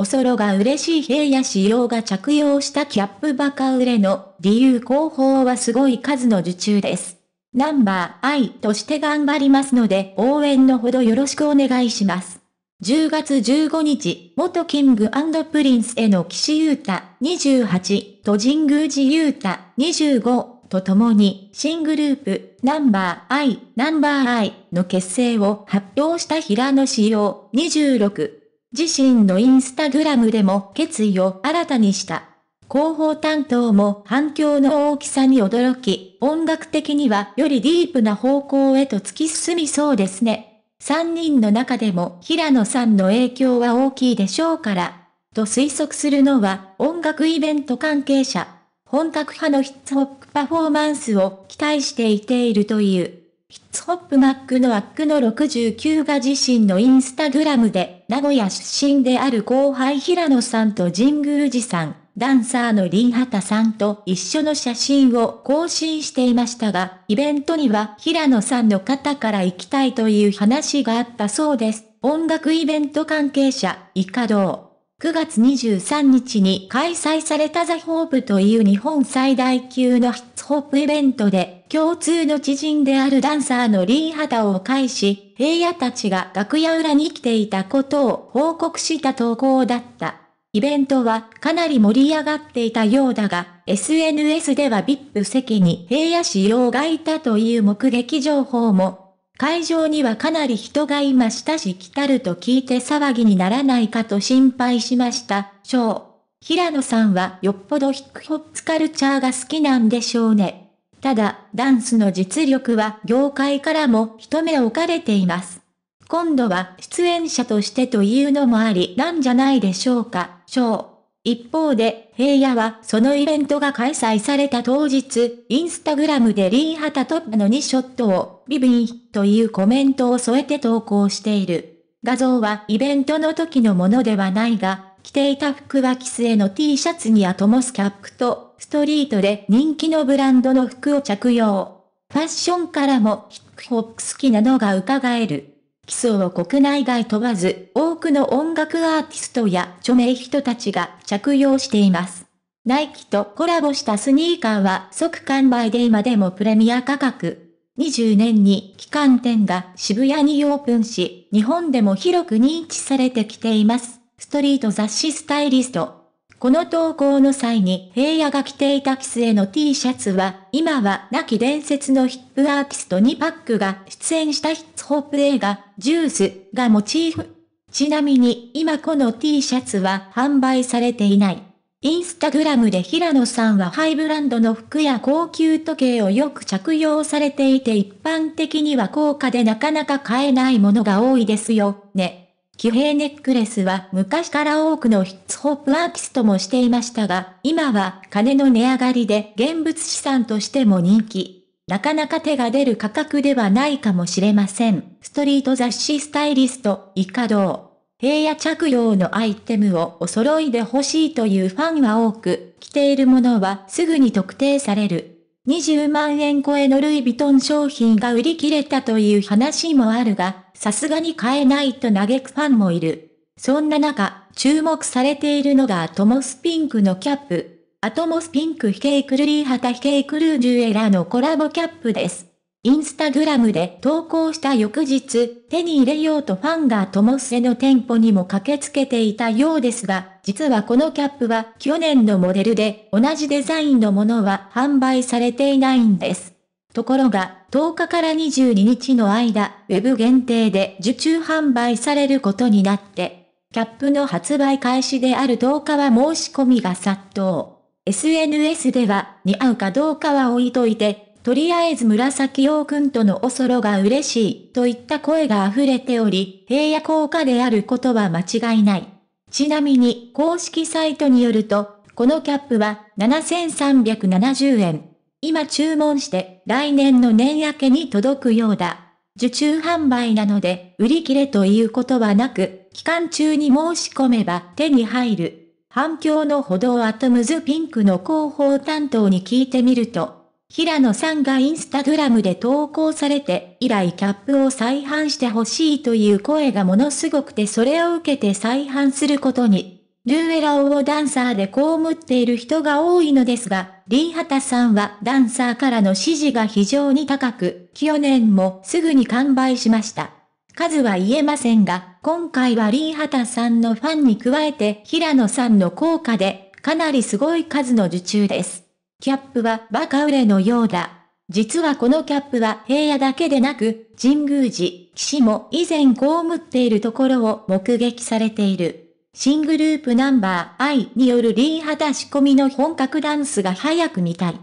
おそろが嬉しい平野仕様が着用したキャップバカ売れの理由広報はすごい数の受注です。ナンバー I として頑張りますので応援のほどよろしくお願いします。10月15日、元キングプリンスへの岸優太28と神宮寺優太25と共に新グループナンバー I ナンバー I の結成を発表した平野仕様26自身のインスタグラムでも決意を新たにした。広報担当も反響の大きさに驚き、音楽的にはよりディープな方向へと突き進みそうですね。3人の中でも平野さんの影響は大きいでしょうから、と推測するのは音楽イベント関係者。本格派のヒッツホップパフォーマンスを期待していているという。ヒッツホップマックのアックの69が自身のインスタグラムで名古屋出身である後輩平野さんと神宮寺さん、ダンサーの林畑さんと一緒の写真を更新していましたが、イベントには平野さんの方から行きたいという話があったそうです。音楽イベント関係者、イカどう9月23日に開催されたザ・ホープという日本最大級のヒッツホップイベントで、共通の知人であるダンサーのリー・ハタを介し、平野たちが楽屋裏に来ていたことを報告した投稿だった。イベントはかなり盛り上がっていたようだが、SNS では VIP 席に平野仕様がいたという目撃情報も会場にはかなり人がいましたし来たると聞いて騒ぎにならないかと心配しました、翔。平野さんはよっぽどヒップホップカルチャーが好きなんでしょうね。ただ、ダンスの実力は業界からも一目置かれています。今度は出演者としてというのもありなんじゃないでしょうか、翔。一方で、平野はそのイベントが開催された当日、インスタグラムでリー・ハタトップの2ショットを、ビビンというコメントを添えて投稿している。画像はイベントの時のものではないが、着ていた服はキスへの T シャツにアトモスキャップと、ストリートで人気のブランドの服を着用。ファッションからもヒップホップ好きなのが伺える。基礎を国内外問わず多くの音楽アーティストや著名人たちが着用しています。ナイキとコラボしたスニーカーは即完売で今でもプレミア価格。20年に期間店が渋谷にオープンし、日本でも広く認知されてきています。ストリート雑誌スタイリストこの投稿の際に平野が着ていたキスへの T シャツは、今は亡き伝説のヒップアーティスト2パックが出演したヒッツホップ映画、ジュースがモチーフ。ちなみに今この T シャツは販売されていない。インスタグラムで平野さんはハイブランドの服や高級時計をよく着用されていて一般的には高価でなかなか買えないものが多いですよね。騎兵ネックレスは昔から多くのヒッツホップアーティストもしていましたが、今は金の値上がりで現物資産としても人気。なかなか手が出る価格ではないかもしれません。ストリート雑誌スタイリスト、イカド平野着用のアイテムをお揃いで欲しいというファンは多く、着ているものはすぐに特定される。20万円超えのルイ・ヴィトン商品が売り切れたという話もあるが、さすがに買えないと嘆くファンもいる。そんな中、注目されているのがアトモスピンクのキャップ。アトモスピンクヒケイクルリーハタヒケイクルージュエラのコラボキャップです。インスタグラムで投稿した翌日、手に入れようとファンがアトモスへの店舗にも駆けつけていたようですが、実はこのキャップは去年のモデルで同じデザインのものは販売されていないんです。ところが、10日から22日の間、ウェブ限定で受注販売されることになって、キャップの発売開始である10日は申し込みが殺到。SNS では、似合うかどうかは置いといて、とりあえず紫陽君とのおそろが嬉しい、といった声が溢れており、平野効果であることは間違いない。ちなみに、公式サイトによると、このキャップは7370円。今注文して来年の年明けに届くようだ。受注販売なので、売り切れということはなく、期間中に申し込めば手に入る。反響のほどをアトムズピンクの広報担当に聞いてみると、平野さんがインスタグラムで投稿されて、以来キャップを再販してほしいという声がものすごくてそれを受けて再販することに。ルーエラをダンサーで被っている人が多いのですが、リーハタさんはダンサーからの支持が非常に高く、去年もすぐに完売しました。数は言えませんが、今回はリンハタさんのファンに加えて平野さんの効果で、かなりすごい数の受注です。キャップはバカ売れのようだ。実はこのキャップは平野だけでなく、神宮寺、騎士も以前被っているところを目撃されている。新グループナンバー I によるリーハ出し込みの本格ダンスが早く見たい。